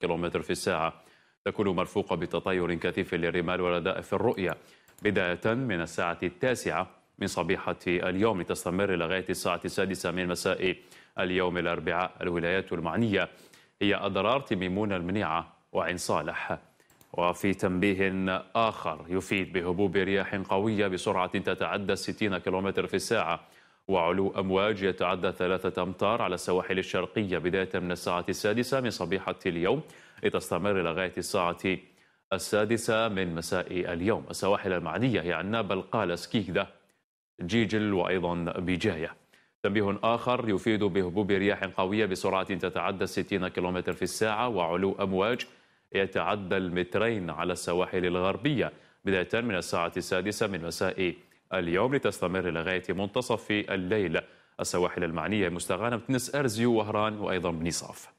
كيلومتر في الساعة تكون مرفوقة بتطاير كثيف للرمال ورداء في الرؤية بداية من الساعة التاسعة من صبيحة اليوم تستمر لغاية الساعة السادسة من مساء اليوم الأربعاء الولايات المعنية هي أضرار تميمون المنيعة وعين صالح وفي تنبيه آخر يفيد بهبوب رياح قوية بسرعة تتعدى 60 كم في الساعة وعلو أمواج يتعدى ثلاثة أمتار على السواحل الشرقية بداية من الساعة السادسة من صبيحة اليوم لتستمر لغاية الساعة السادسة من مساء اليوم السواحل المعنية هي عنابة القالس كيكدة جيجل وأيضا بجاية تنبيه آخر يفيد بهبوب رياح قوية بسرعة تتعدى 60 كم في الساعة وعلو أمواج يتعدى المترين على السواحل الغربية بداية من الساعة السادسة من مساء اليوم لتستمر لغاية منتصف الليل السواحل المعنية مستغانم تنس أرزيو وهران وأيضا بنصاف